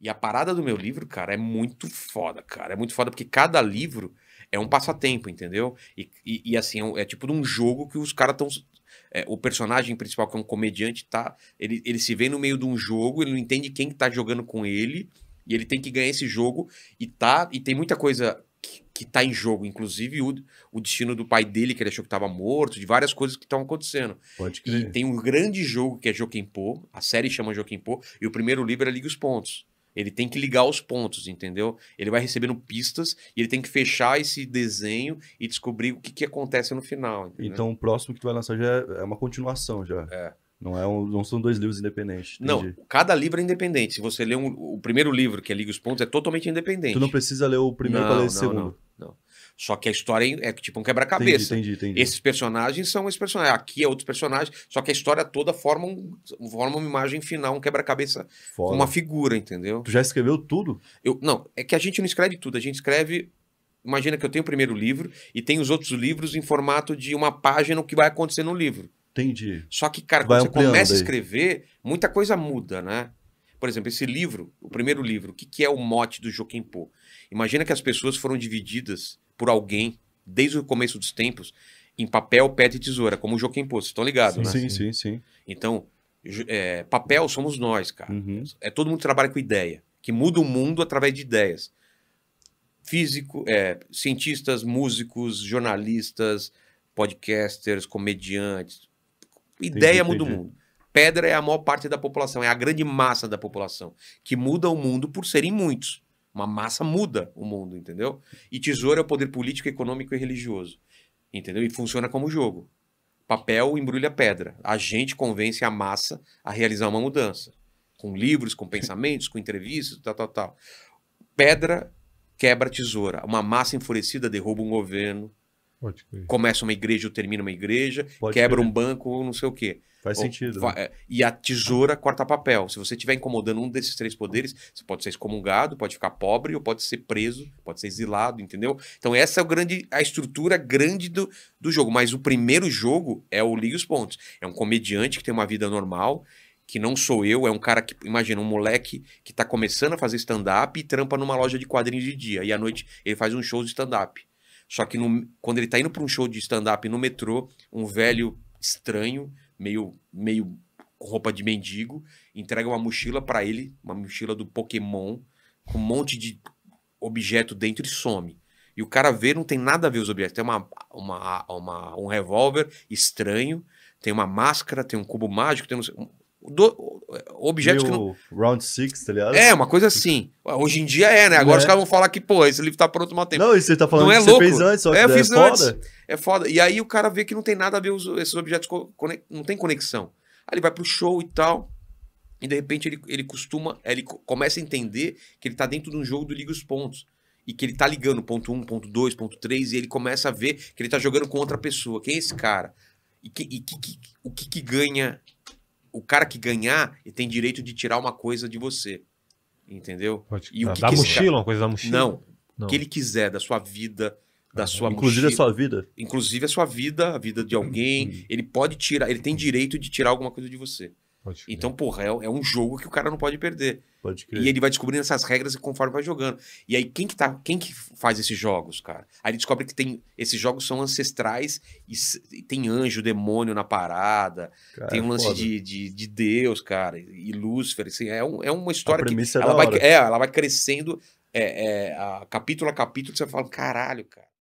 E a parada do meu livro, cara, é muito foda, cara. É muito foda porque cada livro é um passatempo, entendeu? E, e, e assim, é, é tipo de um jogo que os caras estão. É, o personagem principal, que é um comediante, tá. Ele, ele se vê no meio de um jogo, ele não entende quem tá jogando com ele. E ele tem que ganhar esse jogo. E tá. E tem muita coisa que, que tá em jogo, inclusive o, o destino do pai dele, que ele achou que estava morto, de várias coisas que estão acontecendo. Pode crer. E tem um grande jogo que é Joaquim Pô, a série chama Joaquim Pô, e o primeiro livro é Liga os Pontos. Ele tem que ligar os pontos, entendeu? Ele vai recebendo pistas e ele tem que fechar esse desenho e descobrir o que, que acontece no final. Entendeu? Então o próximo que tu vai lançar já é, é uma continuação já. É. Não, é um, não são dois livros independentes. Entendi. Não, cada livro é independente. Se você ler um, o primeiro livro, que é Liga os Pontos, é totalmente independente. Tu não precisa ler o primeiro para ler o segundo. Não. Só que a história é, é tipo um quebra-cabeça. Entendi, entendi, entendi, Esses personagens são esses personagens. Aqui é outros personagens, só que a história toda forma, um, forma uma imagem final, um quebra-cabeça com uma figura, entendeu? Tu já escreveu tudo? Eu, não, é que a gente não escreve tudo, a gente escreve imagina que eu tenho o primeiro livro e tem os outros livros em formato de uma página o que vai acontecer no livro. Entendi. Só que, cara, quando você começa daí. a escrever, muita coisa muda, né? Por exemplo, esse livro, o primeiro livro, o que, que é o mote do Joaquim Pô? Imagina que as pessoas foram divididas por alguém, desde o começo dos tempos, em papel, pedra e tesoura, como o Joaquim Poço, estão ligados, sim, né? Sim, sim, sim. Então, é, papel somos nós, cara. Uhum. É todo mundo que trabalha com ideia, que muda o mundo através de ideias. Físico, é, cientistas, músicos, jornalistas, podcasters, comediantes. Ideia muda o mundo. Pedra é a maior parte da população, é a grande massa da população, que muda o mundo por serem muitos. Uma massa muda o mundo, entendeu? E tesouro é o poder político, econômico e religioso. Entendeu? E funciona como jogo. Papel embrulha pedra. A gente convence a massa a realizar uma mudança. Com livros, com pensamentos, com entrevistas, tal, tal, tal. Pedra quebra tesoura. Uma massa enfurecida derruba um governo, começa uma igreja ou termina uma igreja, Pode quebra crer. um banco ou não sei o quê. Faz sentido. né? É, e a tesoura corta papel. Se você estiver incomodando um desses três poderes, você pode ser excomungado, pode ficar pobre, ou pode ser preso, pode ser exilado, entendeu? Então essa é o grande, a estrutura grande do, do jogo. Mas o primeiro jogo é o Liga os Pontos. É um comediante que tem uma vida normal, que não sou eu, é um cara que, imagina, um moleque que está começando a fazer stand-up e trampa numa loja de quadrinhos de dia. E à noite ele faz um show de stand-up. Só que no, quando ele tá indo para um show de stand-up no metrô, um velho estranho, meio, meio roupa de mendigo, entrega uma mochila para ele, uma mochila do Pokémon, com um monte de objeto dentro e some. E o cara vê, não tem nada a ver os objetos. Tem uma, uma, uma um revólver estranho, tem uma máscara, tem um cubo mágico, tem um, do, objetos que não. Round six, tá ligado? É, uma coisa assim. Hoje em dia é, né? Agora é. os caras vão falar que, pô, esse livro tá pronto há tempo. Não, isso você tá falando não é que louco. você fez antes, só que é, eu é fiz é foda. Antes. É foda. E aí o cara vê que não tem nada a ver esses objetos, não tem conexão. Aí ele vai pro show e tal. E de repente ele, ele costuma, ele começa a entender que ele tá dentro de um jogo do Liga os Pontos e que ele tá ligando ponto 1, um, ponto 2, ponto 3, e ele começa a ver que ele tá jogando com outra pessoa. Quem é esse cara? E, que, e que, que, o que, que ganha o cara que ganhar tem direito de tirar uma coisa de você. Entendeu? Pode, e o que da que mochila, uma coisa da mochila. Não, Não. O que ele quiser, da sua vida, da ah, sua Inclusive mochila, a sua vida. Inclusive a sua vida, a vida de alguém. Uhum. Ele pode tirar, ele tem direito de tirar alguma coisa de você. Então, porra, é, é, um jogo que o cara não pode perder. Pode e ele vai descobrindo essas regras conforme vai jogando. E aí, quem que, tá, quem que faz esses jogos, cara? Aí ele descobre que tem, esses jogos são ancestrais e, e tem anjo, demônio na parada, cara, tem um lance de, de, de, Deus, cara, e Lúcifer. Assim, é, um, é uma história que é ela vai, é, ela vai crescendo é, é, a, capítulo a capítulo, você fala, caralho, cara.